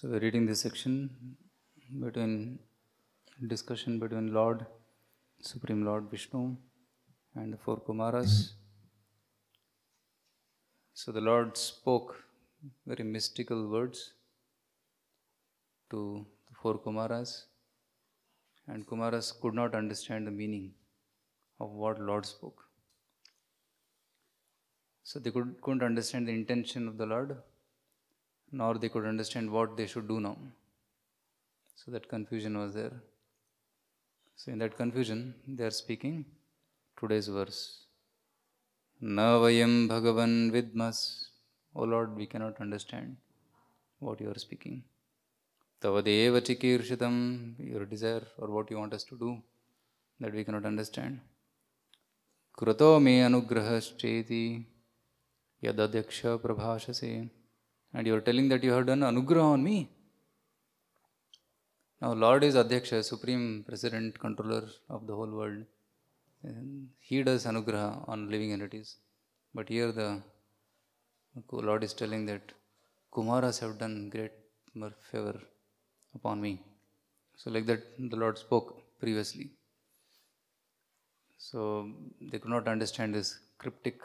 So we're reading this section between discussion between Lord, Supreme Lord Vishnu and the four Kumaras. So the Lord spoke very mystical words to the four Kumaras and Kumaras could not understand the meaning of what Lord spoke. So they could, couldn't understand the intention of the Lord nor they could understand what they should do now. So that confusion was there. So in that confusion, they are speaking today's verse. Navayam Bhagavan Vidmas. O Lord, we cannot understand what you are speaking. Tavadeva Chikirshitam, your desire or what you want us to do, that we cannot understand. Kurato me anugrahas cheti yadadeksha prabhashase and you are telling that you have done anugraha on me. Now, Lord is Adhyaksha, Supreme President, Controller of the whole world. he does anugraha on living entities. But here the Lord is telling that Kumaras have done great favor upon me. So, like that, the Lord spoke previously. So, they could not understand this cryptic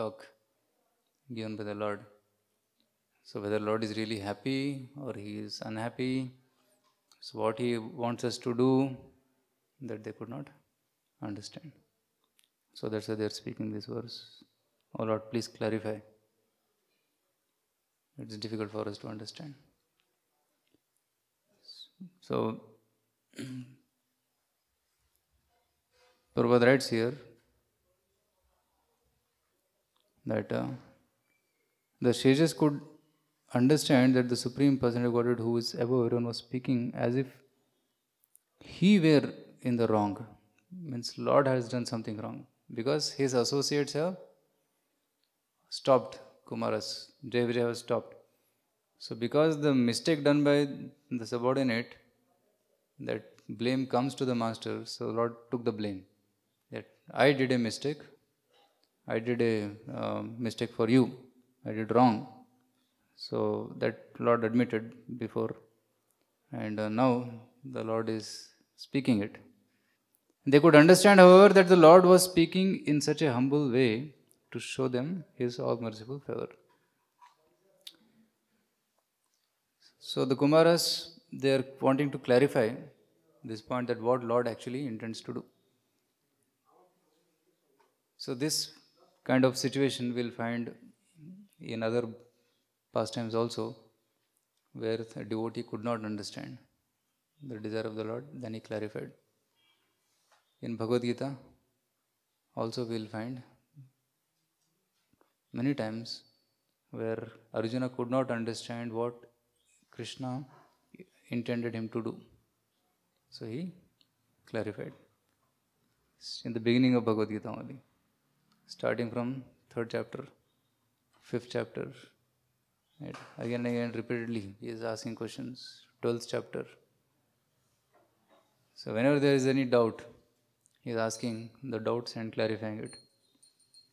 talk given by the Lord. So whether Lord is really happy or he is unhappy, so what he wants us to do, that they could not understand. So that's why they are speaking this verse. Oh Lord, please clarify. It's difficult for us to understand. So, Prabhupada writes here that uh, the sages could understand that the Supreme Personality of Godhead, who is above everyone, was speaking as if he were in the wrong. Means Lord has done something wrong because his associates have stopped Kumaras. Devriya has stopped. So, because the mistake done by the subordinate, that blame comes to the master, so Lord took the blame. That I did a mistake, I did a uh, mistake for you, I did wrong. So that Lord admitted before, and uh, now the Lord is speaking it. They could understand, however, that the Lord was speaking in such a humble way to show them His all merciful favor. So the Kumaras, they are wanting to clarify this point that what Lord actually intends to do. So this kind of situation we'll find in other pastimes also, where the devotee could not understand the desire of the Lord, then he clarified. In Bhagavad Gita, also we will find many times where Arjuna could not understand what Krishna intended him to do. So he clarified. In the beginning of Bhagavad Gita only, starting from third chapter, fifth chapter, Right? Again and again, repeatedly, he is asking questions. 12th chapter. So, whenever there is any doubt, he is asking the doubts and clarifying it.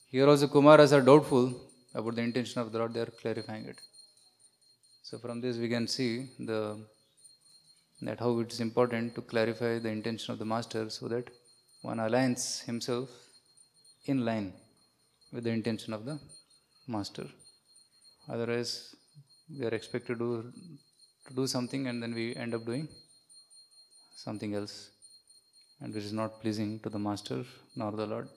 Here also, Kumaras are doubtful about the intention of the Lord, they are clarifying it. So, from this, we can see the that how it is important to clarify the intention of the master so that one aligns himself in line with the intention of the master. Otherwise, we are expected to do, to do something and then we end up doing something else and which is not pleasing to the Master nor the Lord.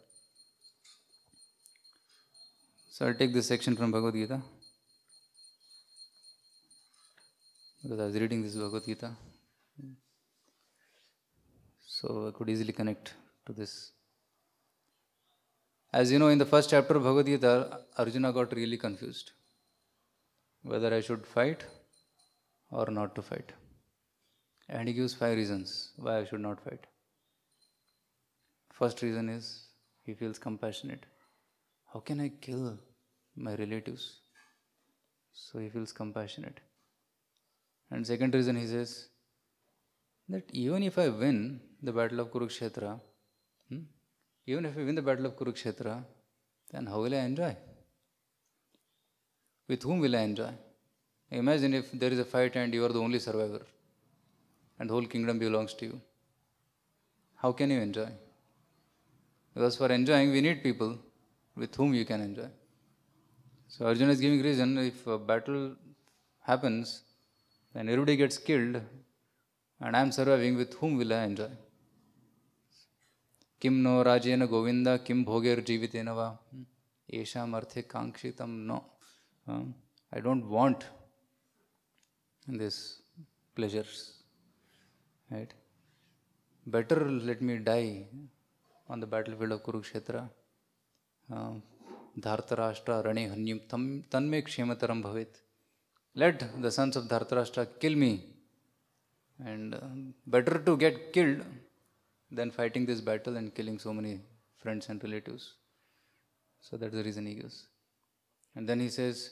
So I'll take this section from Bhagavad Gita because I was reading this Bhagavad Gita. So I could easily connect to this. As you know, in the first chapter of Bhagavad Gita, Arjuna got really confused whether I should fight or not to fight. And he gives five reasons why I should not fight. First reason is he feels compassionate. How can I kill my relatives? So he feels compassionate. And second reason he says that even if I win the battle of Kurukshetra, hmm, even if I win the battle of Kurukshetra, then how will I enjoy? with whom will I enjoy? Imagine if there is a fight and you are the only survivor and the whole kingdom belongs to you. How can you enjoy? Because for enjoying, we need people with whom you can enjoy. So Arjuna is giving reason if a battle happens and everybody gets killed and I am surviving, with whom will I enjoy? Kim no Rajen Govinda Kim bhogir jivitena va, येषाम अर्थे no. Um, I don't want these pleasures, right? Better let me die on the battlefield of Kurukshetra. Um, Dhartarashtra Rani Hanyam Tanme Kshemataram Bhavit. Let the sons of Dhartarashtra kill me. And uh, better to get killed than fighting this battle and killing so many friends and relatives. So that's the reason he gives. And then he says,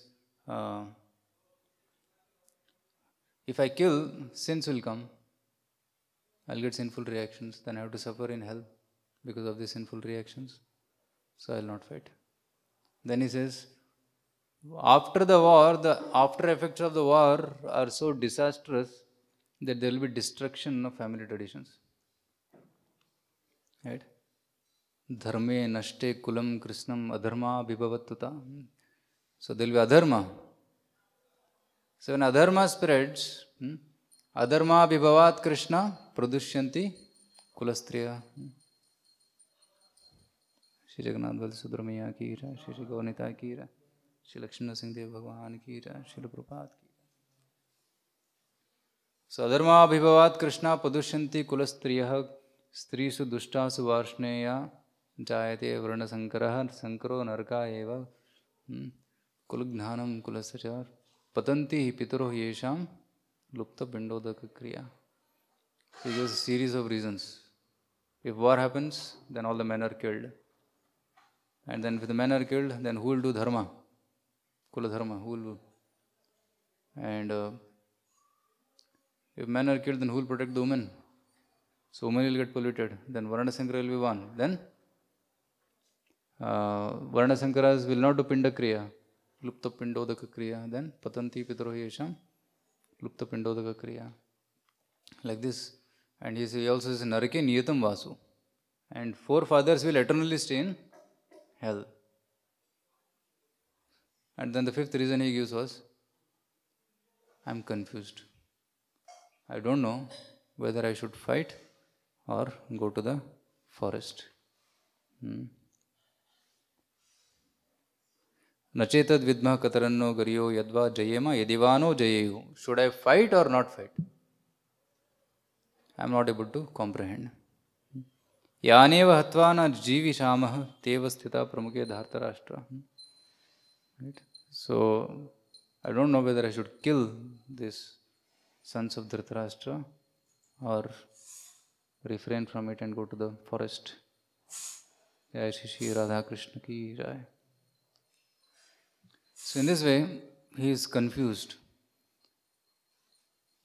uh, if I kill, sins will come. I'll get sinful reactions, then I have to suffer in hell because of the sinful reactions. So I'll not fight. Then he says, after the war, the after effects of the war are so disastrous that there will be destruction of family traditions. Right? धर्मे नष्टे कुलम कृष्णम अधर्मा विभवत्तुता So there will be adharma. So when adharma spreads, hmm, adharma vibhavat Krishna pradushyanti kulastriya. Hmm. Shri Jagannath Bal Subramaiah की रा श्री गौनिता की रा श्री लक्ष्मण सिंह देव भगवान की रा श्री प्रपात की सधर्माभिभवात कृष्णा पदुष्यंती कुल स्त्रिय स्त्रीसु दुष्टासु वार्ष्णेया जायते वर्णशंकर शंकरो नरका एव कुल ज्ञान कुलसचार पतंती ही पितरो येषा लुप्त पिंडोदक क्रिया series of reasons if war happens then all the man are killed and then with man are killed then who will do dharma who and if man are killed then who protect the women so women will get polluted then varna sankar will be one then varna sankar will not do पिंड क्रिया लुप्तपिंडोदक क्रिया then पतंती पितरो येषाम लुप्तपिंडोदक क्रिया like this and he see also is नरके नियतम वासु and forefathers will eternally stay in hell and then the fifth reason he gives was I am confuse I don't know whether I should fight or go to the forest नचेतद विद्म कतरन्नो गरियो यदवा जयेमा यदिवानो जयेयु should I fight or not fight I am not able to comprehend यान हत्वा न जीविषा तेव स्थित प्रमुखे Dhartarashtra so I don't know whether I should kill this sons Dhritarashtra or refrain from it and go to the forest जय श्री श्री राधा कृष्ण की जय So, in this way, he is confused.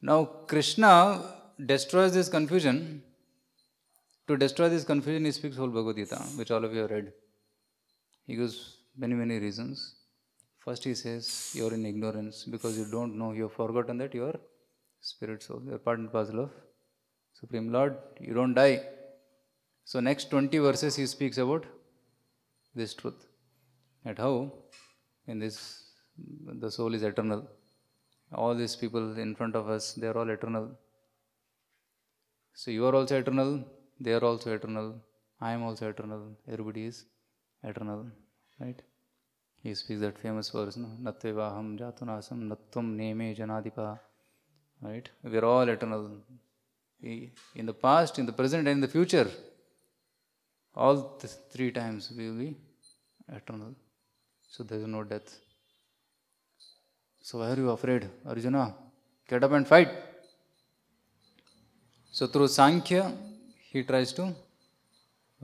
Now, Krishna destroys this confusion. To destroy this confusion, he speaks whole Bhagavad Gita, which all of you have read. He gives many, many reasons. First, he says, You're in ignorance because you don't know, you've forgotten that you're spirit soul, you're part and parcel of Supreme Lord, you don't die. So, next 20 verses, he speaks about this truth. And how in this, the soul is eternal. All these people in front of us, they are all eternal. So you are also eternal, they are also eternal, I am also eternal, everybody is eternal, right? He speaks that famous verse, no? Natvevaham jatunasam natvam neme janadipa, right? We are all eternal. In the past, in the present, and in the future, all th- three times we will be eternal. So there is no death. So why are you afraid, Arjuna? Get up and fight. So through Sankhya, he tries to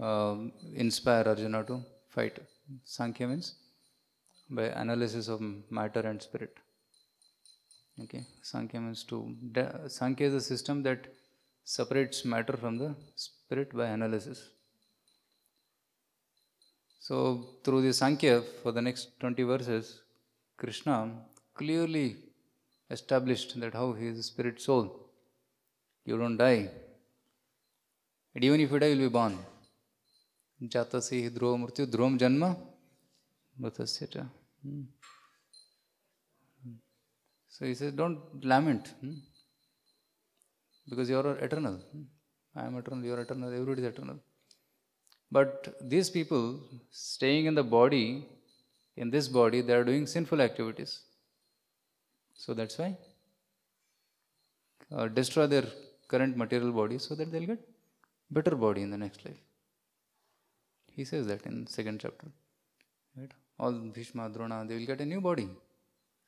uh, inspire Arjuna to fight. Sankhya means by analysis of matter and spirit. Okay, Sankhya means to Sankhya is a system that separates matter from the spirit by analysis. So through this Sankhya for the next 20 verses, Krishna clearly established that how he is a spirit soul. You don't die. And even if you die, you'll be born. Jatasi dhruva murti dhruvam janma bhatasyata. Hmm. So he says, don't lament. Hmm. Because you are eternal. Hmm. I am eternal, you are eternal, everybody is eternal. But these people staying in the body, in this body, they are doing sinful activities. So that's why. Uh, destroy their current material body so that they'll get better body in the next life. He says that in second chapter. Right? All Bhishma, Drona, they will get a new body.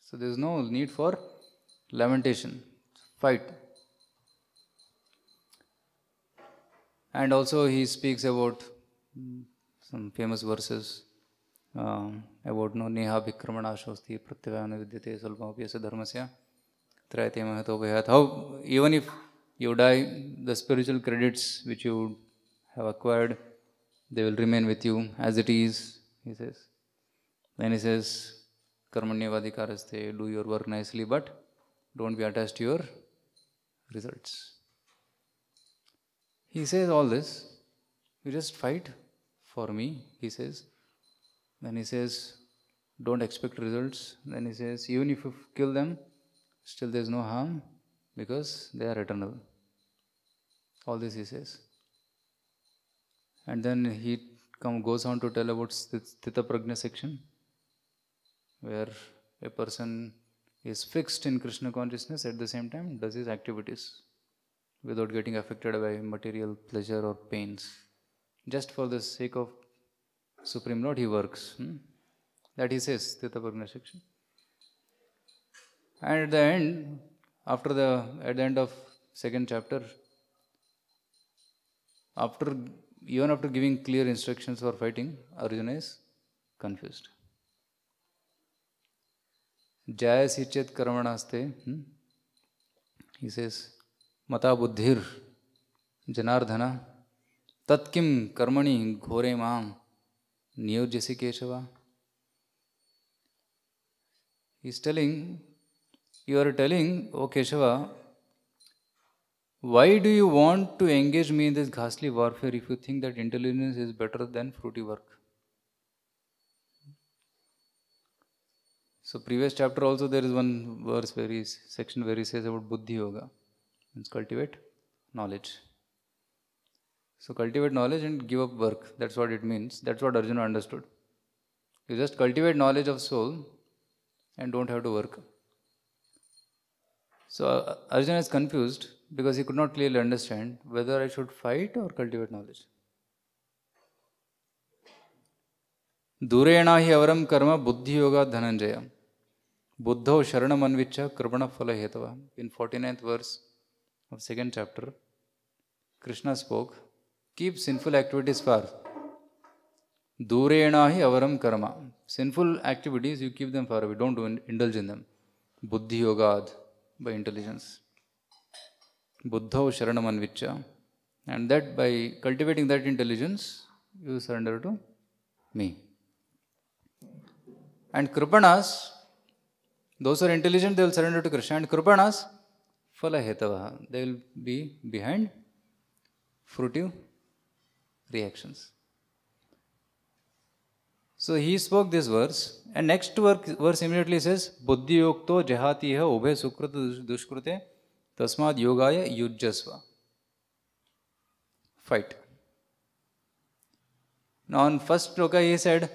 So there's no need for lamentation, fight. And also he speaks about some famous verses um, about no neha vikramana shosti pratyavana vidyate salvapi asa dharmasya trayate mahato gayat how even if you die the spiritual credits which you have acquired they will remain with you as it is he says then he says karmanyavadikaraste do your work nicely but don't be attached to your results he says all this you just fight for me, he says. Then he says, don't expect results. Then he says, even if you kill them, still there is no harm because they are eternal. All this he says. And then he come, goes on to tell about Sthita Pragna section, where a person is fixed in Krishna consciousness at the same time does his activities without getting affected by material pleasure or pains. just for the sake of Supreme Lord, he works. Hmm? That he says, Titapagna section. And at the end, after the at the end of second chapter, after even after giving clear instructions for fighting, Arjuna is confused. Jayasi chet karmanaste, hmm? he says, Mata buddhir janardhana तत्किम कर्मणि घोरे माम नियोजसे Keshava is telling you are telling O Keshava why do you want to engage me in this घासली warfare if you think that intelligence is better than fruitive work so previous chapter also there is one verse very section very says about buddhi होगा means cultivate knowledge So cultivate knowledge and give up work. That's what it means. That's what Arjuna understood. You just cultivate knowledge of soul and don't have to work. So uh, Arjuna is confused because he could not clearly understand whether I should fight or cultivate knowledge. दूरेणा hi अवरम karma buddhi yoga dhananjaya, बुद्धो sharana अन्विच कृपण phala hetava. In forty ninth verse of second chapter Krishna keep sinful activities far. Durenahi avaram karma. Sinful activities, you keep them far away. Don't do, indulge in them. Buddhi yogad, by intelligence. Buddho sharanam anvicha. And that by cultivating that intelligence, you surrender to me. And Kripanas, those who are intelligent, they will surrender to Krishna. And Kripanas, phala hetavaha. They will be behind fruitive reactions. So he spoke this verse, and next verse verse immediately says, Buddhi yogto jahati ha ubhe sukrata duskrute tasmad yogaya yujjasva. Fight. Now on first loka, he said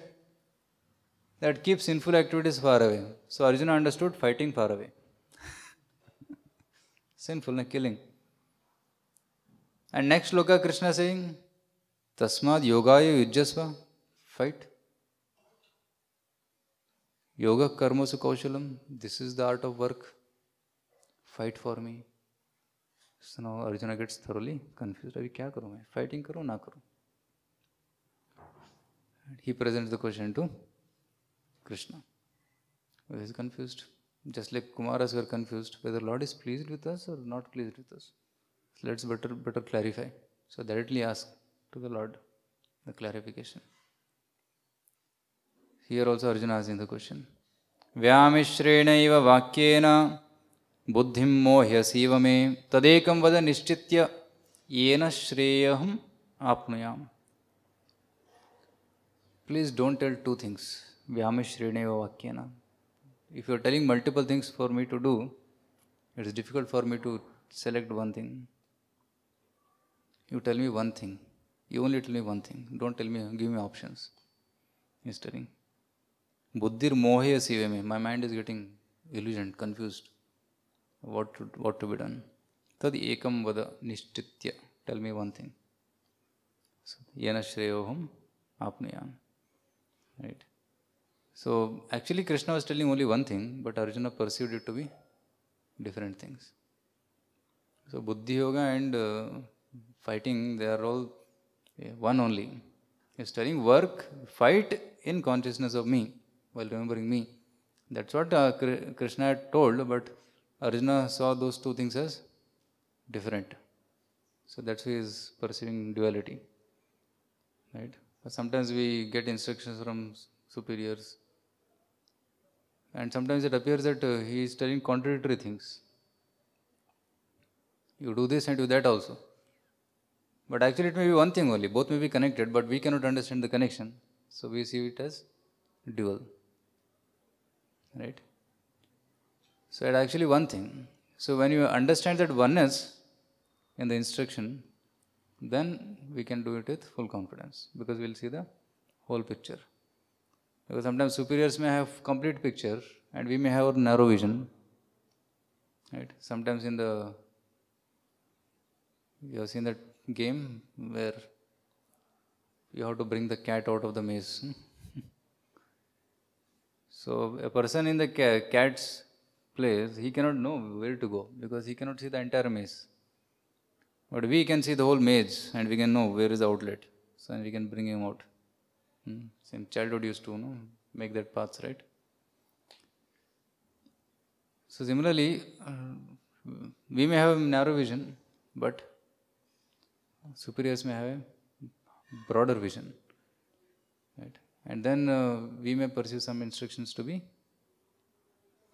that keep sinful activities far away. So Arjuna understood fighting far away. sinful, na killing. And next loka, Krishna saying, तस्मा yoga युजस्व fight योग कर्म से कौशलम this is the art of work fight for me सुनो Arjun gets थोरली confuse अभी क्या करूँ मैं फाइटिंग करूँ ना करूँ he present the question to Krishna is confuse just like कुमार us were confuse whether Lord is please with us or not please with us let's better better clarify so directly ask to the Lord the clarification. Here also Arjuna asking the question. व्यामिश्रेणैव वाक्येन बुद्धिं मोह्यसीव मे तदेकं वद निश्चित्य येन श्रेयहम् आप्नुयाम् please don't tell two things व्यामिश्रेणैव Vakyena. if you are telling multiple things for me to do it is difficult for me to select one thing you tell me one thing You only tell me one thing. Don't tell me, give me options. He's telling. Buddhir mohe sivame. My mind is getting illusioned, confused. What to, what to be done? Tad ekam vada nishchitya. Tell me one thing. So, yena shreyoham apnayam. Right. So actually Krishna was telling only one thing, but Arjuna perceived it to be different things. So buddhi yoga and uh, fighting, they are all Yeah, one only. You're studying work, fight in consciousness of me while remembering me. That's what uh, Krishna had told, but Arjuna saw those two things as different. So that's why he's perceiving duality. Right? But sometimes we get instructions from superiors, and sometimes it appears that uh, he is telling contradictory things. You do this and do that also. But actually it may be one thing only, both may be connected, but we cannot understand the connection. So we see it as dual. Right? So it's actually one thing. So when you understand that oneness in the instruction, then we can do it with full confidence because we'll see the whole picture. Because sometimes superiors may have complete picture and we may have our narrow vision. Right? Sometimes in the you have seen that game where you have to bring the cat out of the maze. so a person in the cat's place, he cannot know where to go because he cannot see the entire maze. But we can see the whole maze and we can know where is the outlet. So we can bring him out. Hmm? Same childhood used to know, make that path right. So similarly, uh, we may have narrow vision, but superiors may have a broader vision right and then uh, we may perceive some instructions to be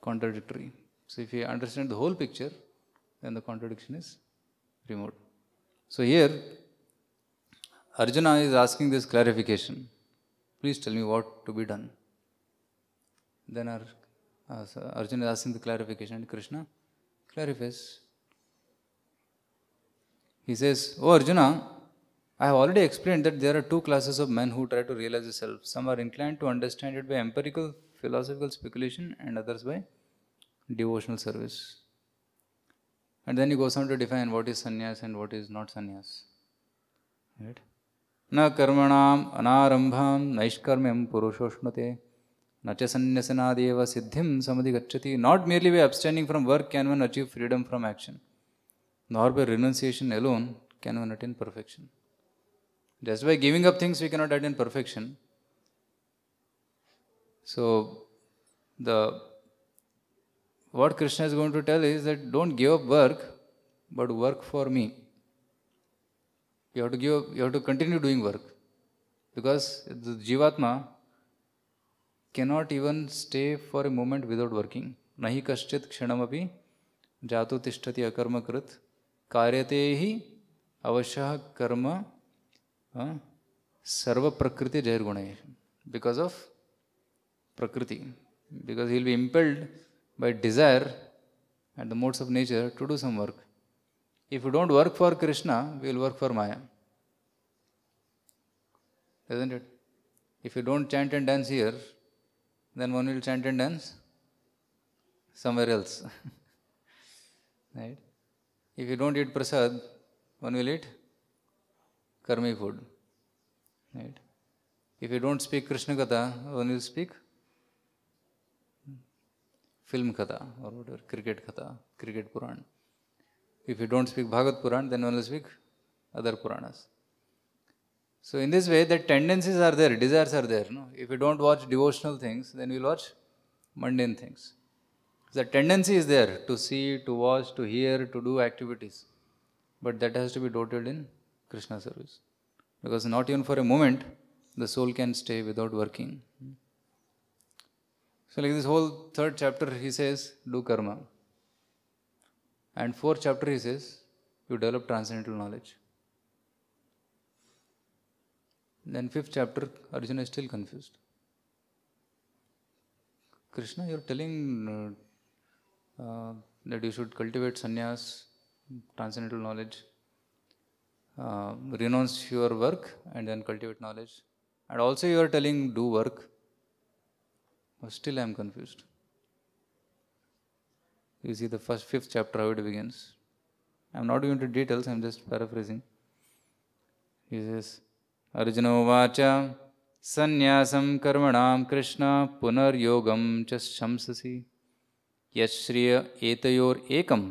contradictory so if you understand the whole picture then the contradiction is removed so here arjuna is asking this clarification please tell me what to be done then our uh, so arjuna is asking the clarification and krishna clarifies He says, Oh Arjuna, I have already explained that there are two classes of men who try to realize the self. Some are inclined to understand it by empirical philosophical speculation and others by devotional service. And then he goes on to define what is sannyas and what is not sannyas. Right? न कर्मणाम अनारंभाम नैष्कर्म्यम पुरुषोष्णते न च सन्न्यसनादेव सिद्धिम समधिगच्छति not merely by abstaining from work can one achieve freedom from action nor by renunciation alone can one attain perfection. Just by giving up things, we cannot attain perfection. So, the what Krishna is going to tell is that don't give up work, but work for me. You have to give up, you have to continue doing work. Because the Jivatma cannot even stay for a moment without working. Nahi kaschit kshanamapi jatu tishtati akarmakrut कार्यते ही अवश्य कर्म सर्व प्रकृति जहर गुण because of prakriti because he will be impelled by desire and the modes of nature to do some work if you don't work for Krishna we will work for maya Isn't it? If you don't chant and dance here, then one will chant and dance somewhere else. right? If you don't eat prasad, one will eat karmi food. Right? If you don't speak Krishna Katha, one will speak film Katha or whatever, cricket Katha, cricket Puran. If you don't speak Bhagavad Puran, then one will speak other Puranas. So in this way, the tendencies are there, desires are there. No? If you don't watch devotional things, then you'll watch mundane things. The tendency is there to see, to watch, to hear, to do activities. But that has to be doted in Krishna service. Because not even for a moment the soul can stay without working. So, like this whole third chapter, he says, do karma. And fourth chapter, he says, you develop transcendental knowledge. Then fifth chapter, Arjuna is still confused. Krishna, you're telling uh, uh, that you should cultivate sannyas, transcendental knowledge, uh, renounce your work and then cultivate knowledge. And also you are telling do work. But still I am confused. You see the first fifth chapter how it begins. I am not going into details, I am just paraphrasing. He says, Arjuna Vacha, Sannyasam Karmanam Krishna punar yogam Chas Shamsasi. यश्रिय एतयोर एकम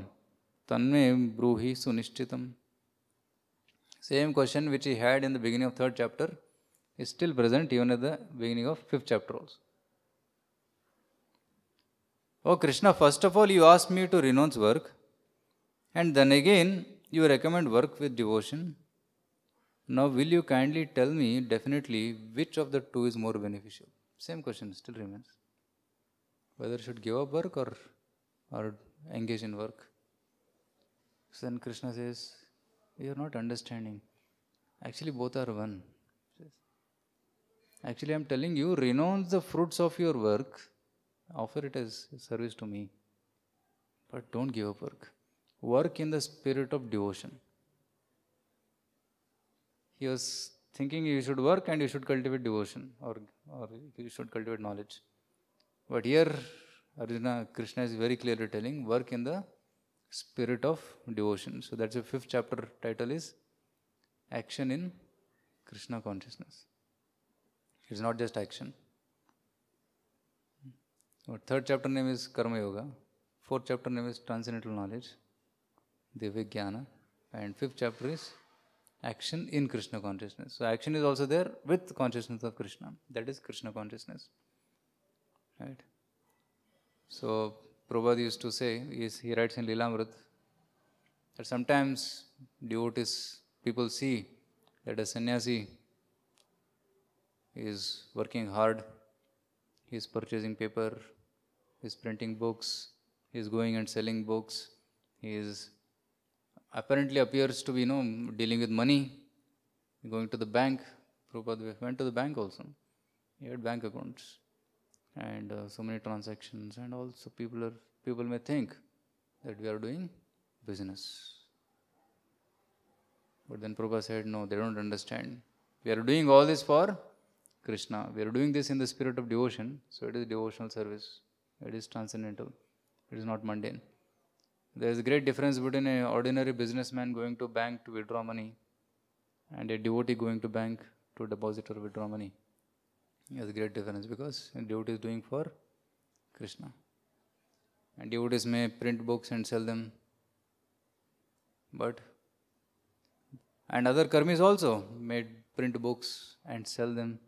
तन्मे ब्रूहि सुनिश्चितम same question which he had in the beginning of third chapter is still present even at the beginning of fifth chapter also. Oh Krishna, first of all you asked me to renounce work and then again you recommend work with devotion. Now will you kindly tell me definitely which of the two is more beneficial? Same question still remains. Whether should give up work or or engage in work. So then Krishna says, You are not understanding. Actually, both are one. Actually, I am telling you, renounce the fruits of your work, offer it as service to me. But don't give up work. Work in the spirit of devotion. He was thinking you should work and you should cultivate devotion or, or you should cultivate knowledge. But here, Arjuna, Krishna is very clearly telling, work in the spirit of devotion. So that's the fifth chapter title is Action in Krishna Consciousness. It's not just action. Our third chapter name is Karma Yoga. Fourth chapter name is Transcendental Knowledge, Divyajnana. And fifth chapter is action in Krishna consciousness. So action is also there with consciousness of Krishna. That is Krishna consciousness. Right? So Prabhupada used to say, is, he writes in Lilamruth that sometimes devotees, people see that a sannyasi is working hard, he is purchasing paper, he is printing books, he is going and selling books, he is apparently appears to be, you know, dealing with money, going to the bank. Prabhupada went to the bank also. He had bank accounts and uh, so many transactions and also people are people may think that we are doing business but then Prabhupada said no they don't understand we are doing all this for Krishna we are doing this in the spirit of devotion so it is devotional service it is transcendental it is not mundane there is a great difference between an ordinary businessman going to bank to withdraw money and a devotee going to bank to deposit or withdraw money Yes, great difference because devotee is doing for Krishna. And devotees may print books and sell them. But, and other karmis also may print books and sell them.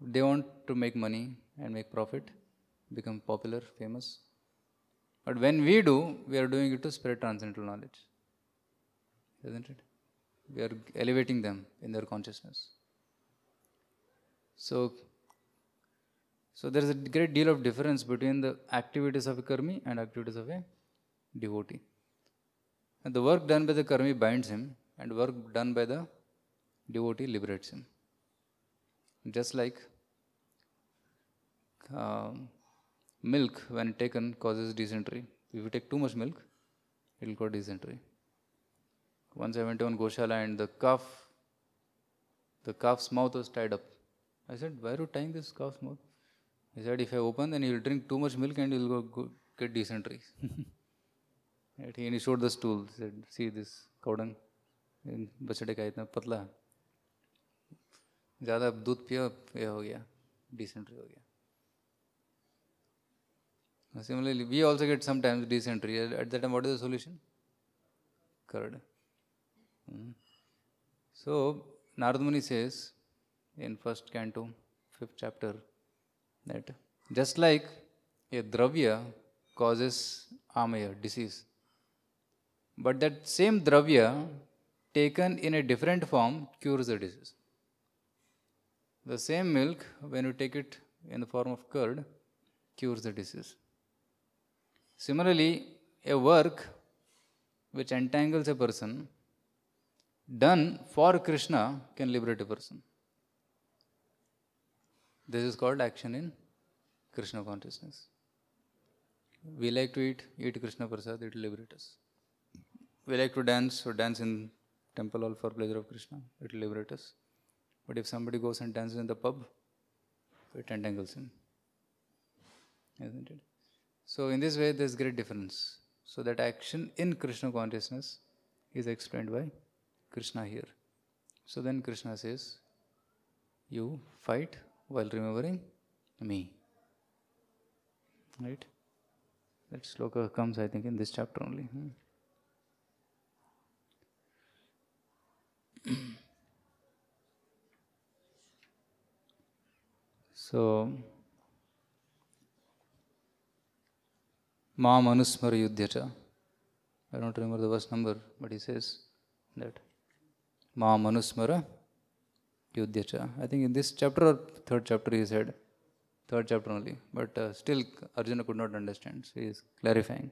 They want to make money and make profit, become popular, famous. But when we do, we are doing it to spread transcendental knowledge. Isn't it? We are elevating them in their consciousness. So, so there is a great deal of difference between the activities of a karmi and activities of a devotee. And the work done by the karmi binds him, and work done by the devotee liberates him. Just like uh, milk, when taken, causes dysentery. If you take too much milk, it will cause dysentery. Once I went on Goshala and the calf, the calf's mouth was tied up. I said, why are you tying this calf's mouth? He said, if I open, then you'll drink too much milk and you'll go, go get dysentery. and he showed the stool. He said, see this cow dung. बछड़े का इतना पतला ज़्यादा दूध पिया ये हो गया डिसेंट्री हो गया similarly we also get sometimes dysentery at that time what is the solution curd. Mm. So Narad Muni says, in first canto, fifth chapter, that just like a dravya causes amaya, disease, but that same dravya taken in a different form cures the disease. The same milk, when you take it in the form of curd, cures the disease. Similarly, a work which entangles a person done for Krishna can liberate a person. This is called action in Krishna consciousness. We like to eat, eat Krishna prasad, it will liberate us. We like to dance, so dance in temple all for pleasure of Krishna, it will liberate us. But if somebody goes and dances in the pub, it entangles him. Isn't it? So, in this way, there's great difference. So, that action in Krishna consciousness is explained by Krishna here. So, then Krishna says, You fight while remembering me. Right? That sloka comes, I think, in this chapter only. Hmm. so, Ma Manusmara Yudhaya. I don't remember the verse number, but he says that. Ma Manusmara. Yudhyacha. I think in this chapter or third chapter he said, third chapter only, but uh, still Arjuna could not understand. So he is clarifying.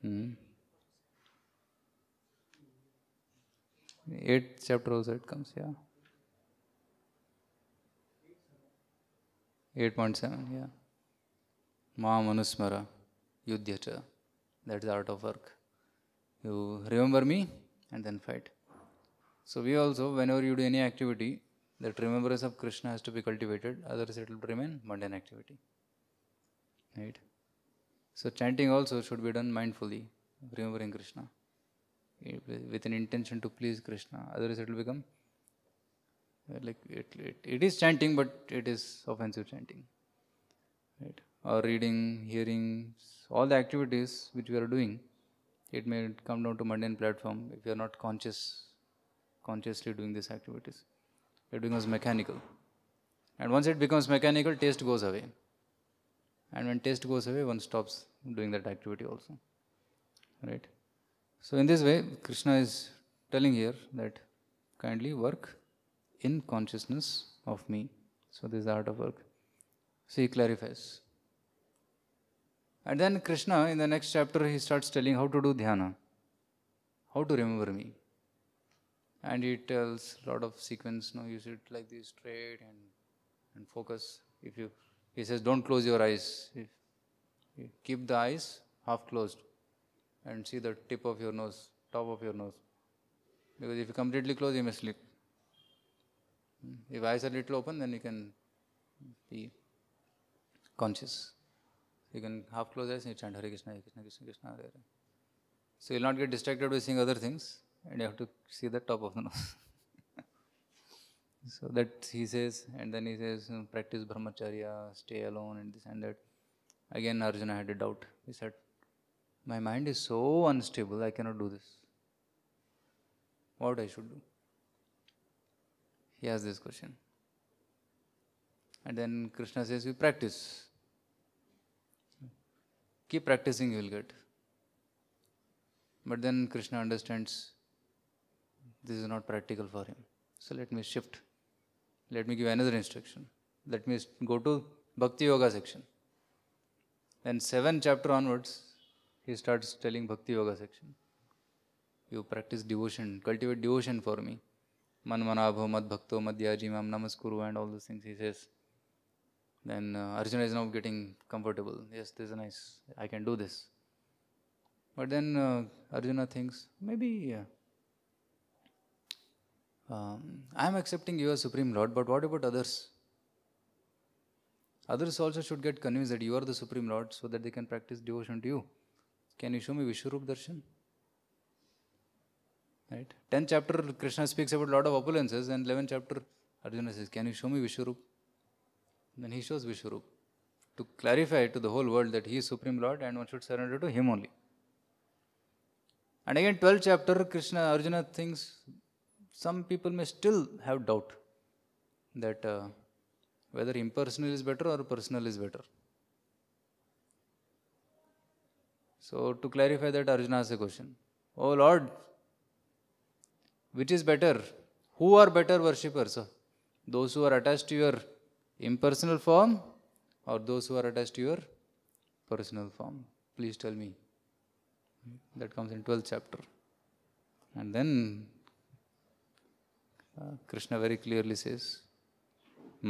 Hmm. Eighth chapter also it comes, yeah. 8.7, yeah. Ma Manusmara, Yudhyacha. That's the art of work. You remember me and then fight. So we also, whenever you do any activity, that remembrance of Krishna has to be cultivated, otherwise it will remain mundane activity. Right? So chanting also should be done mindfully, remembering Krishna, with an intention to please Krishna. Otherwise it will become like it, it, it is chanting, but it is offensive chanting. Right? Or reading, hearing, all the activities which we are doing, it may come down to mundane platform if you are not conscious consciously doing these activities. It becomes mechanical. And once it becomes mechanical, taste goes away. And when taste goes away, one stops doing that activity also. Right? So, in this way, Krishna is telling here that kindly work in consciousness of me. So, this is the art of work. So, he clarifies. And then Krishna, in the next chapter, he starts telling how to do dhyana, how to remember me and it tells lot of sequence now you sit like this straight and and focus if you he says don't close your eyes if keep the eyes half closed and see the tip of your nose top of your nose because if you completely close you may sleep if eyes are little open then you can be conscious you can half close eyes and chant Hare Krishna, Hare Krishna, Krishna, Krishna, So you'll not get distracted by seeing other things and you have to see the top of the nose. so that he says, and then he says, hmm, practice brahmacharya, stay alone, and this and that. Again, Arjuna had a doubt. He said, My mind is so unstable, I cannot do this. What I should do? He asked this question. And then Krishna says, You practice. Keep practicing, you will get. But then Krishna understands this is not practical for him. So let me shift. Let me give another instruction. Let me go to Bhakti Yoga section. Then seventh chapter onwards, he starts telling Bhakti Yoga section. You practice devotion, cultivate devotion for me. Manmanabho, Mad Bhakto, Madhyaji, Mam Namaskuru, and all those things he says. Then uh, Arjuna is now getting comfortable. Yes, this is nice. I can do this. But then uh, Arjuna thinks, maybe. Uh, um, I am accepting you as Supreme Lord, but what about others? Others also should get convinced that you are the Supreme Lord so that they can practice devotion to you. Can you show me Vishwarup Darshan? Right? 10th chapter, Krishna speaks about lot of opulences, and 11th chapter, Arjuna says, Can you show me Vishwarup? Then he shows Vishwarup to clarify to the whole world that he is Supreme Lord and one should surrender to him only. And again, 12th chapter, Krishna Arjuna thinks some people may still have doubt that uh, whether impersonal is better or personal is better. So, to clarify that, Arjuna has a question Oh Lord, which is better? Who are better worshippers? Those who are attached to your impersonal form or those who are attached to your personal form? Please tell me. Hmm. That comes in 12th chapter. And then Krishna very clearly says,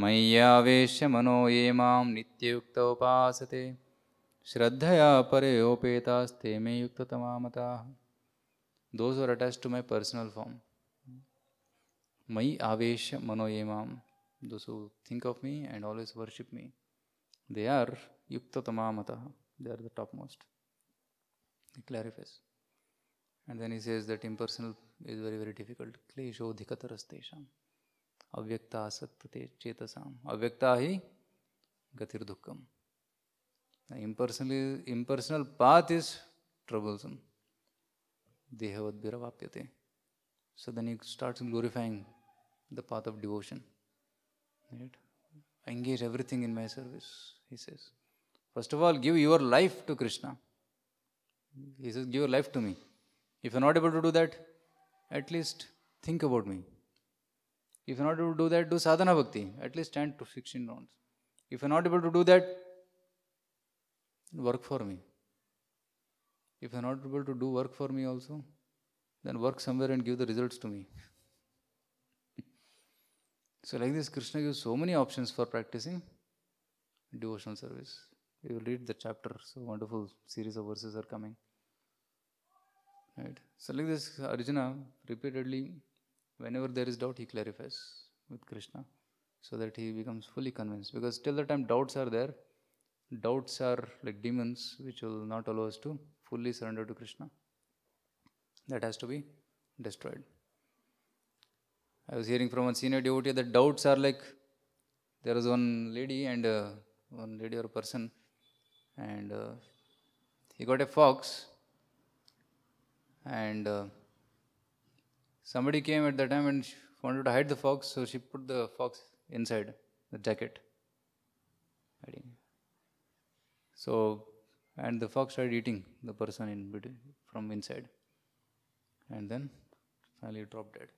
मय्यावेश मनो ये माम नित्ययुक्त उपासते श्रद्धया ओपेतास्ते मे युक्त तमामता those are attach to my personal form मई आवेश मनो ये माम those think of me and always worship me they are युक्त तमामता they are the top most clarifies And then he says that impersonal is very, very difficult. Klesho dhikatarastesham. Avyakta asatprate chetasam. Avyakta hi gatir dukkham. impersonal, impersonal path is troublesome. Dehavad biravapyate. So then he starts glorifying the path of devotion. Right? I engage everything in my service, he says. First of all, give your life to Krishna. He says, give your life to me. If you're not able to do that, at least think about me. If you're not able to do that, do sadhana bhakti, at least 10 to 16 rounds. If you're not able to do that, work for me. If you're not able to do work for me also, then work somewhere and give the results to me. so, like this, Krishna gives so many options for practicing devotional service. We will read the chapter, so wonderful series of verses are coming. Right? So like this, Arjuna repeatedly, whenever there is doubt, he clarifies with Krishna so that he becomes fully convinced. Because till the time doubts are there, doubts are like demons which will not allow us to fully surrender to Krishna. That has to be destroyed. I was hearing from one senior devotee that doubts are like there was one lady and uh, one lady or person, and uh, he got a fox and uh, somebody came at the time and she wanted to hide the fox, so she put the fox inside the jacket. So, and the fox started eating the person in between, from inside, and then finally dropped dead.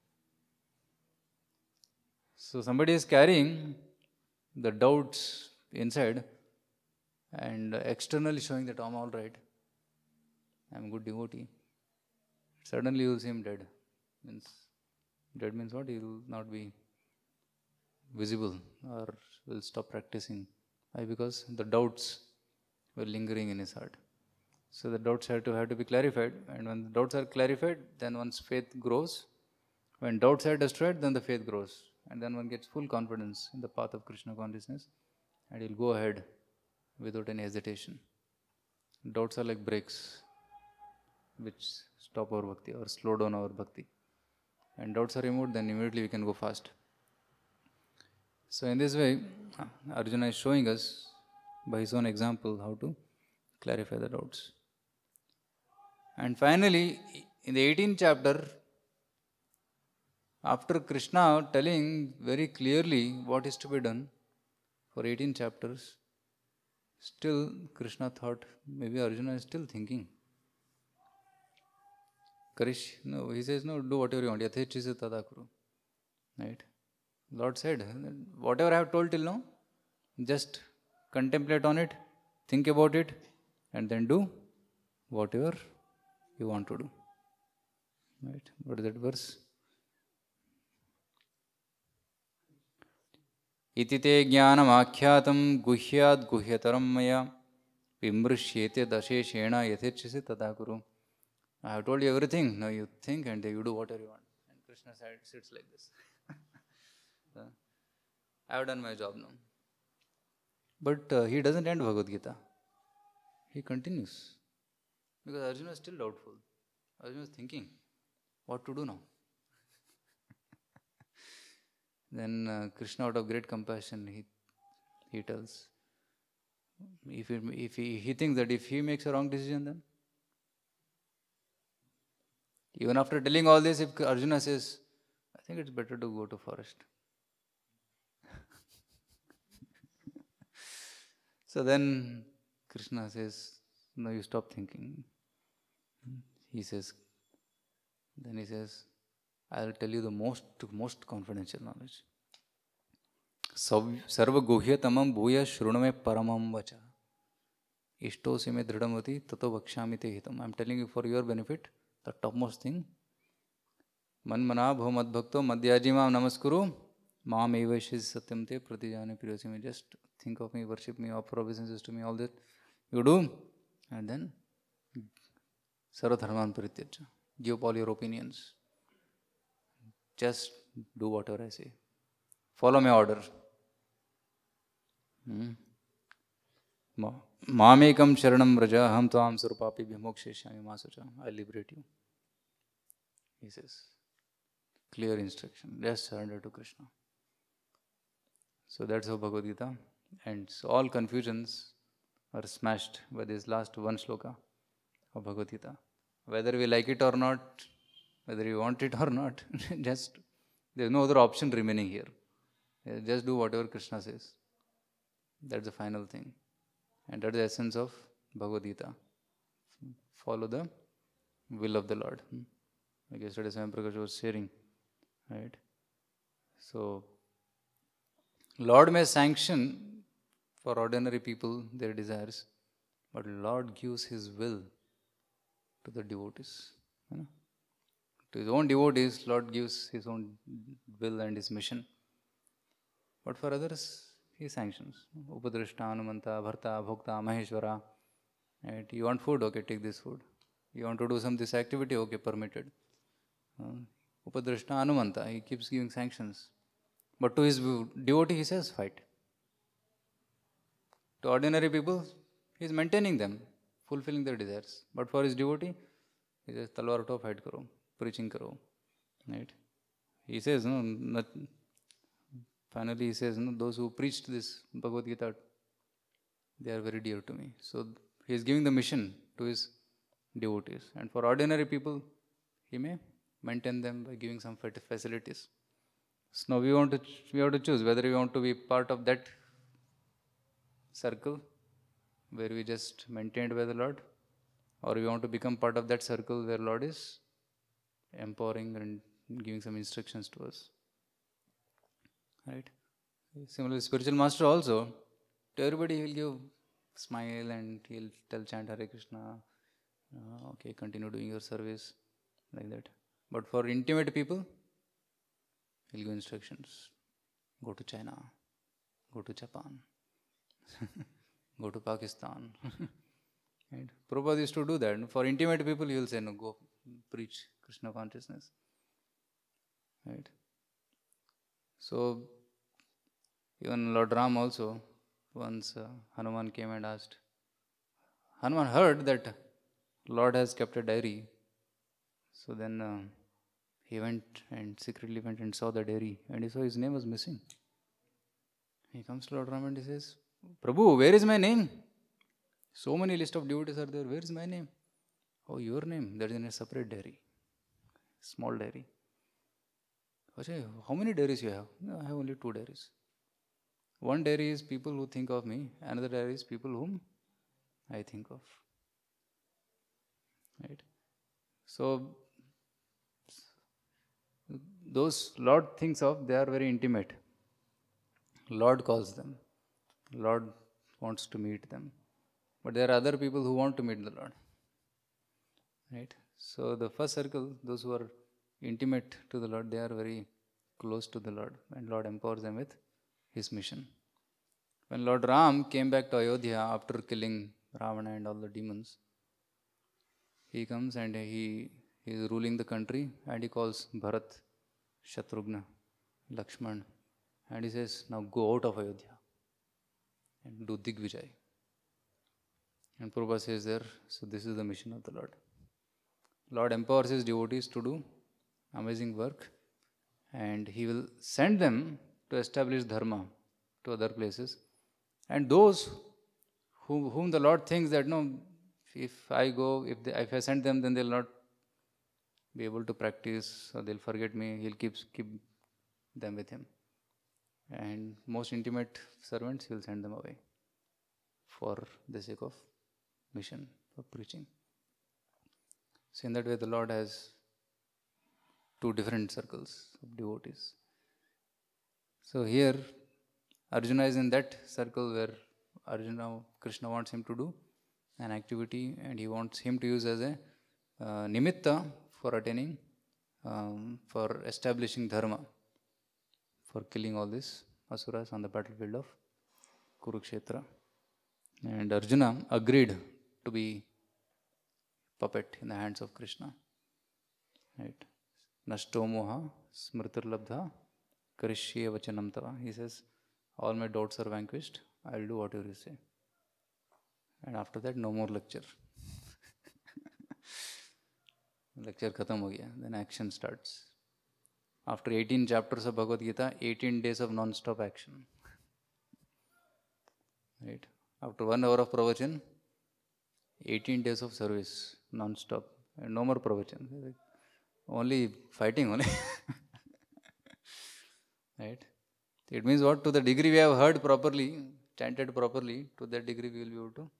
So somebody is carrying the doubts inside and externally showing that I'm all right. I'm a good devotee. Suddenly you see him dead. Means dead means what? He will not be visible or will stop practicing. Why? Because the doubts were lingering in his heart. So the doubts have to have to be clarified, and when the doubts are clarified, then one's faith grows. When doubts are destroyed, then the faith grows, and then one gets full confidence in the path of Krishna consciousness, and he'll go ahead without any hesitation. Doubts are like brakes, which stop our bhakti or slow down our bhakti. And doubts are removed, then immediately we can go fast. So, in this way, Arjuna is showing us by his own example how to clarify the doubts. And finally, in the 18th chapter, after Krishna telling very clearly what is to be done for 18 chapters, still Krishna thought, maybe Arjuna is still thinking. Krish, no, he says, no, do whatever you want. Yathechisa tadakuru. Right? Lord said, whatever I have told till now, just contemplate on it, think about it, and then do whatever you want to do. Right? What is that verse? इति ते ज्ञानमाख्यातं गुह्याद् गुह्यतरं मया विमृश्येते दशेषेण यथेच्छसि तदा कुरु I have told you everything. Now you think and you do whatever you want. And Krishna said, sits like this. so, I have done my job now. But uh, he doesn't end Bhagavad Gita. He continues. Because Arjuna is still doubtful. Arjuna is thinking, what to do now? then uh, Krishna, out of great compassion, he, he tells, if, he, if he, he thinks that if he makes a wrong decision, then even after telling all this, if Arjuna says, I think it's better to go to forest. so then Krishna says, No, you stop thinking. He says, Then he says, I'll tell you the most most confidential knowledge. Sarva भूय bhuya मे paramam vacha, इष्टोसि मे दृढ़मति tato वक्षामि ते I'm telling you for your benefit. the topmost thing. Manmana bho madbhakto madhyajimam namaskuru maam evashis satyam te pratijane pirosimi. Just think of me, worship me, offer obeisances to me, all that you do. And then sarvadharman parityaja. Give up all your opinions. Just do whatever I say. Follow my order. Hmm. मामेकम शरण व्रज अहम तो आम स्वरूप आप मोक्षेश्यामी माँ सोच I liberate you this is clear instruction just surrender to Krishna so that's of Bhagavad Gita and all confusions are smashed by this last one shloka of Bhagavad Gita whether we like it or not whether you want it or not just they no other option remaining here just do whatever Krishna says that's a final thing and that is the essence of Bhagavad Gita. Follow the will of the Lord. Hmm. Like yesterday, Swami Prakash was sharing, right? So, Lord may sanction for ordinary people their desires, but Lord gives His will to the devotees. You know? To His own devotees, Lord gives His own will and His mission. But for others, he sanctions उपदृष्ट हनुमंता भर्ता भोक्ता महेश्वरा and you want food okay take this food you want to do some this activity okay permitted उपदृष्टा हनुमंता he keeps giving sanctions but to his devotee he says fight to ordinary people he is maintaining them fulfilling the desires but for his devotee he says तलवार उठो fight करो preaching करो right he says no Finally, he says, no, those who preached this Bhagavad Gita, they are very dear to me. So he is giving the mission to his devotees. And for ordinary people, he may maintain them by giving some facilities. So now we want to we have to choose whether we want to be part of that circle where we just maintained by the Lord, or we want to become part of that circle where Lord is empowering and giving some instructions to us right? Similarly, spiritual master also, to everybody he will give smile and he'll tell chant Hare Krishna, uh, okay, continue doing your service, like that. But for intimate people, he'll give instructions. Go to China, go to Japan, go to Pakistan. right? Prabhupada used to do that. For intimate people, he will say, no, go preach Krishna consciousness. Right? So even Lord Ram also, once uh, Hanuman came and asked, Hanuman heard that Lord has kept a diary. So then uh, he went and secretly went and saw the diary and he saw his name was missing. He comes to Lord Ram and he says, Prabhu, where is my name? So many list of duties are there. Where is my name? Oh, your name. That is in a separate diary. Small diary. how many dairies you have? No, I have only two dairies. One diary is people who think of me, another diary is people whom I think of. Right? So, those Lord thinks of, they are very intimate. Lord calls them. Lord wants to meet them. But there are other people who want to meet the Lord. Right? So the first circle, those who are intimate to the Lord, they are very close to the Lord, and Lord empowers them with his mission. When Lord Ram came back to Ayodhya after killing Ravana and all the demons, he comes and he, he is ruling the country and he calls Bharat, Shatrughna, Lakshman, and he says, Now go out of Ayodhya and do Digvijay. And Prabhupada says there, so this is the mission of the Lord. Lord empowers his devotees to do amazing work and he will send them to establish dharma to other places. And those whom, whom the Lord thinks that, no, if I go, if, they, if I send them, then they'll not be able to practice, or they'll forget me, he'll keep, keep them with him. And most intimate servants, he'll send them away for the sake of mission, for preaching. So, in that way, the Lord has two different circles of devotees. So here Arjuna is in that circle where Arjuna Krishna wants him to do an activity and he wants him to use as a uh, nimitta for attaining um, for establishing dharma for killing all these asuras on the battlefield of Kurukshetra and Arjuna agreed to be puppet in the hands of Krishna right nashto moha labda. करिष्ये वचनम तव he says all my doubts are vanquished I will do what your you say and after that no more lecture lecture खत्म हो गया then action starts after eighteen chapters of Bhagavad Gita eighteen days of non stop action right after one hour of pravachan eighteen days of service non stop and no more pravachan only fighting only Right? It means what? To the degree we have heard properly, chanted properly, to that degree we will be able to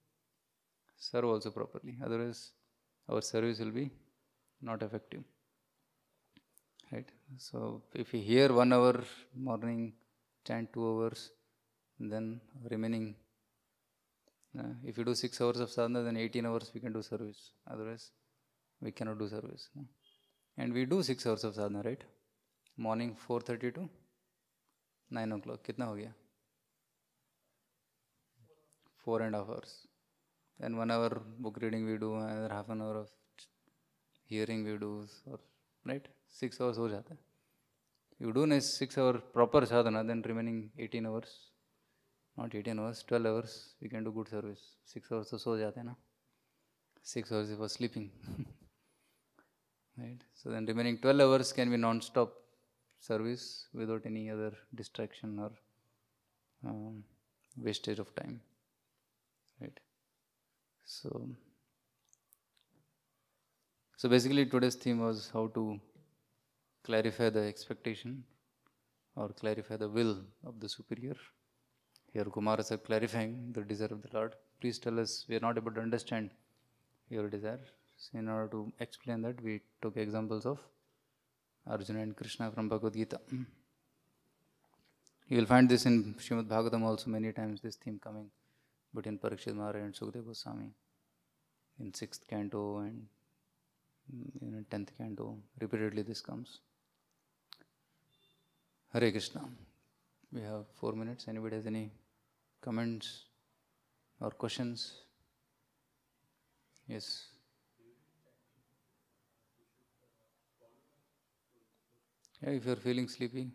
serve also properly. Otherwise, our service will be not effective. Right? So, if we hear one hour morning, chant two hours, then remaining, uh, if you do six hours of sadhana, then 18 hours we can do service. Otherwise, we cannot do service. No? And we do six hours of sadhana, right? Morning 4.30 to nine o'clock कितना हो गया four and half hours then one hour book reading we do another half an hour of hearing we do और right six hours हो जाता है you do ने six hour proper sadhana then remaining eighteen hours not eighteen hours twelve hours you can do good service six hours तो सो जाते हैं ना six hours for sleeping right so then remaining twelve hours can be non stop service without any other distraction or um, wastage of time right so so basically today's theme was how to clarify the expectation or clarify the will of the superior here kumara is clarifying the desire of the lord please tell us we are not able to understand your desire so in order to explain that we took examples of Arjuna and Krishna from Bhagavad Gita. You will find this in Srimad Bhagavatam also many times, this theme coming, but in Parikshit Maharaj and Sukadeva Goswami, in 6th canto and in 10th canto, repeatedly this comes. Hare Krishna. We have four minutes. Anybody has any comments or questions? Yes. if you're feeling sleepy,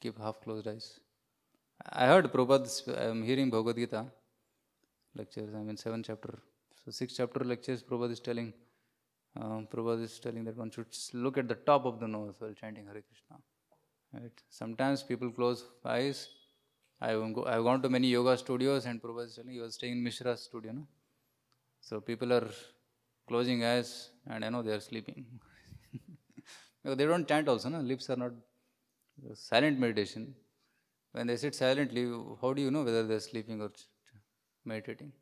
keep half closed eyes. I heard Prabhupada, I'm hearing Bhagavad Gita lectures, I'm in 7th chapter. So, 6th chapter lectures, Prabhupada is telling. Um, Prabhupada is telling that one should look at the top of the nose while chanting Hare Krishna. Right? Sometimes people close eyes. I've, I've gone to many yoga studios and Prabhupada is telling you are staying in Mishra's studio. No? So people are closing eyes and I know they are sleeping. They don't chant also, no? Lips are not silent meditation. When they sit silently, how do you know whether they're sleeping or meditating?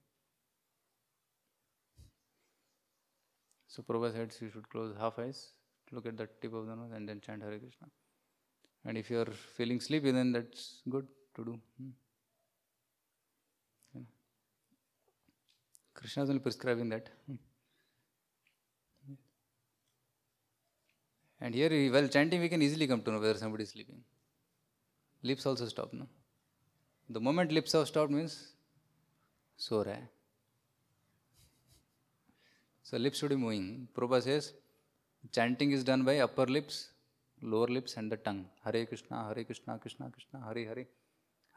So Prabhupada said you should close half eyes, look at the tip of the nose and then chant Hare Krishna. And if you're feeling sleepy, then that's good to do. Hmm. Yeah. Krishna is only prescribing that. Hmm. And here, while chanting, we can easily come to know whether somebody is sleeping. Lips also stop, no? The moment lips have stopped means, so rare. So lips should be moving. Prabhupada says, chanting is done by upper lips, lower lips and the tongue. Hare Krishna, Hare Krishna, Krishna Krishna, Hare Hare,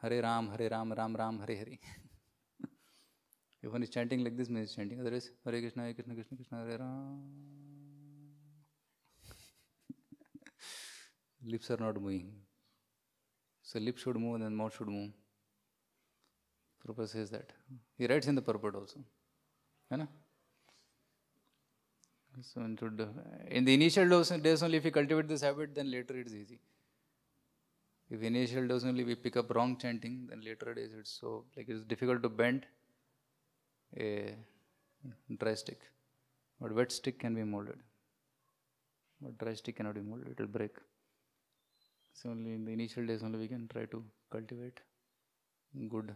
Hare Ram, Hare Ram, Ram Ram, Hare Hare. if one is chanting like this, means chanting. Otherwise, Hare Krishna, Hare Krishna, Krishna Krishna, Hare Ram. lips are not moving. So lips should move and then mouth should move. Prabhupada says that. He writes in the purport also. So should, in the initial days only, if you cultivate this habit, then later it's easy. If initial days only we pick up wrong chanting, then later days it's so like it's difficult to bend a dry stick, but wet stick can be molded. But dry stick cannot be molded; it will break. So only in the initial days only we can try to cultivate good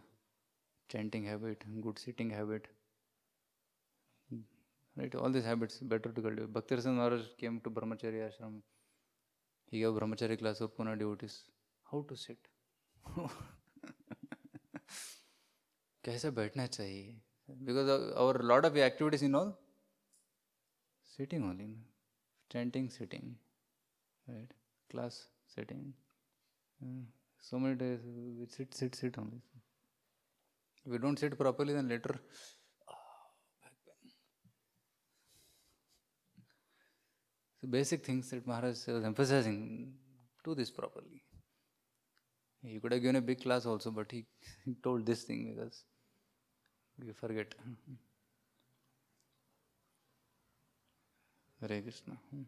chanting habit, good sitting habit. Right, all these habits better to cultivate. Bhaktirasan Maharaj came to Brahmacharya Ashram. He gave Brahmacharya class for puna devotees. How to sit? कैसे बैठना चाहिए because our lot of activities in all sitting only chanting sitting right class sitting. Uh, hmm. so many days, we sit, sit, sit only. If we don't sit properly, then later, ah, So, basic things that Maharaj was emphasizing, do this properly. He could have given a big class also, but he, told this thing because we forget. Hare Krishna. Hmm.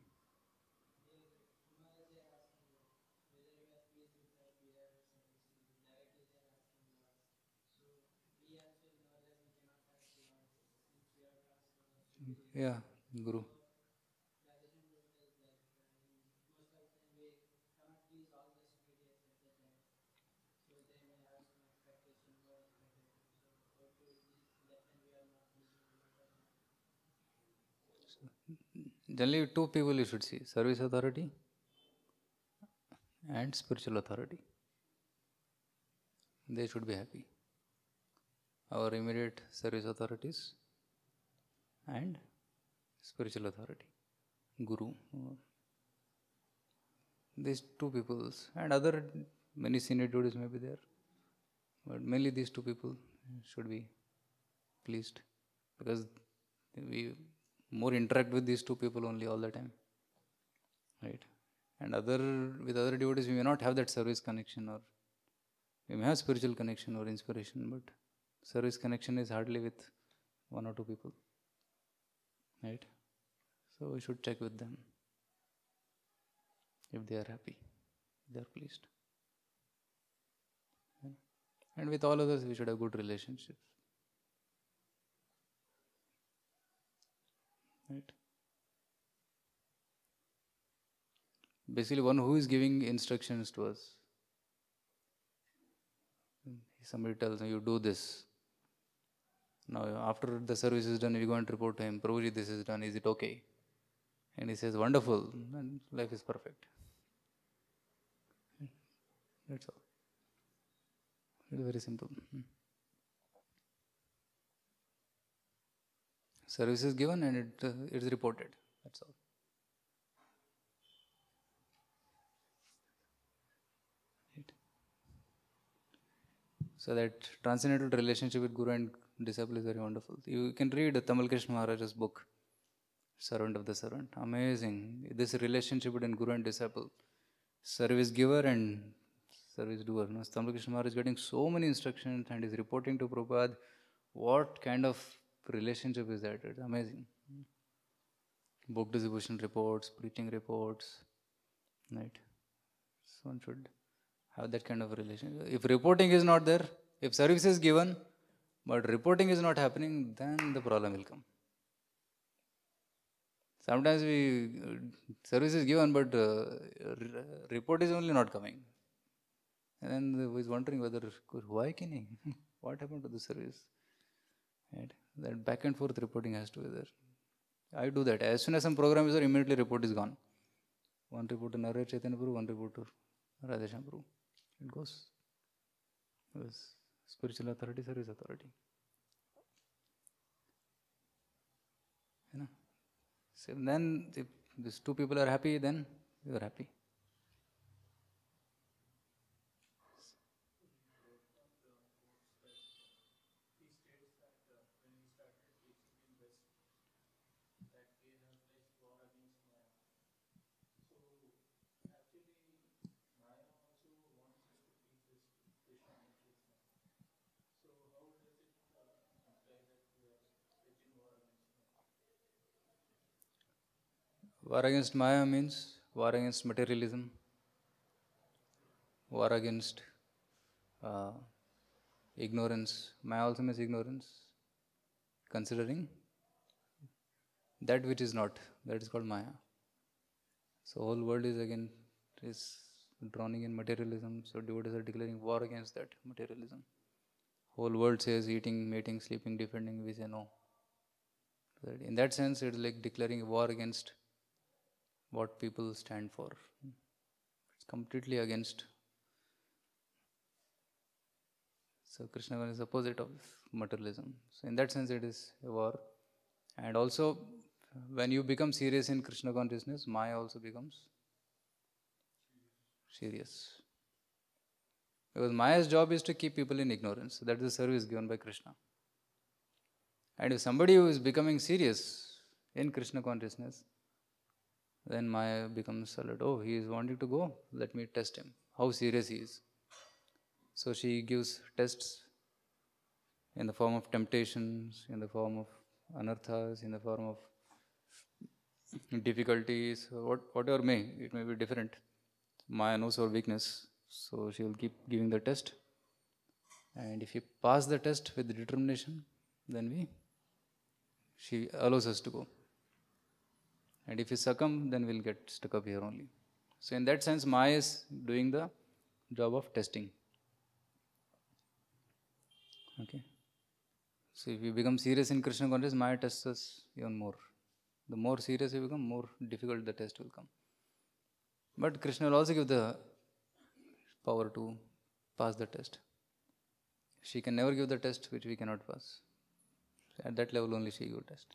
Yeah, Guru. generally two people you should see service authority and spiritual authority they should be happy our immediate service authorities and spiritual authority, guru. These two peoples and other many senior duties may be there, but mainly these two people should be pleased because we more interact with these two people only all the time, right? And other with other devotees we may not have that service connection or we may have spiritual connection or inspiration, but service connection is hardly with one or two people right? So we should check with them if they are happy, they are pleased. And with all others, we should have good relationships. Right? Basically, one who is giving instructions to us. Somebody tells me, You do this. Now, after the service is done, we go and report to him, Prabhuji, this is done, is it okay? And he says, wonderful, and life is perfect. That's all. It is very simple. Hmm. Service is given and it, uh, it is reported. That's all. So that transcendental relationship with Guru and disciple is very wonderful. You can read Tamal Krishna Maharaj's book, Servant of the Servant. Amazing. This relationship between Guru and disciple, service giver and service doer. Now, Tamal Krishna Maharaj is getting so many instructions and is reporting to Prabhupada. What kind of relationship is that? It's amazing. Book distribution reports, preaching reports, right? one should have that kind of relationship. If reporting is not there, if service is given, but reporting is not happening, then the problem will come. Sometimes we uh, service is given, but uh, report is only not coming. And then was wondering whether why can he? what happened to the service? Right? That back and forth reporting has to be there. I do that. As soon as some program is there, immediately report is gone. One report to Narayar Chaitanya one report to Radhesham Prabhu. It goes. It goes. Spiritual authority service authority you know so then if these two people are happy then you are happy War against Maya means war against materialism, war against uh, ignorance. Maya also means ignorance, considering that which is not. That is called Maya. So whole world is again is drowning in materialism. So devotees are declaring war against that materialism. Whole world says eating, mating, sleeping, defending. We say no. In that sense, it's like declaring war against what people stand for. It's completely against. So Krishna is opposite of materialism. So in that sense, it is a war. And also, when you become serious in Krishna consciousness, Maya also becomes serious. Because Maya's job is to keep people in ignorance. So that is the service given by Krishna. And if somebody who is becoming serious in Krishna consciousness, then Maya becomes alert. Oh, he is wanting to go. Let me test him. How serious he is. So she gives tests in the form of temptations, in the form of anarthas, in the form of difficulties, what, whatever may, it may be different. Maya knows her weakness, so she will keep giving the test. And if you pass the test with determination, then we, she allows us to go. And if you succumb, then we'll get stuck up here only. So in that sense, Maya is doing the job of testing. Okay. So if you become serious in Krishna consciousness, Maya tests us even more. The more serious you become, more difficult the test will come. But Krishna will also give the power to pass the test. She can never give the test which we cannot pass. At that level only she will test.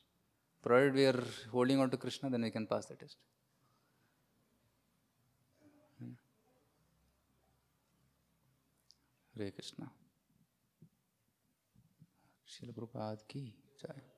provided we are holding on to Krishna, then we can pass the test. Hare Krishna. Srila Prabhupada ki jai.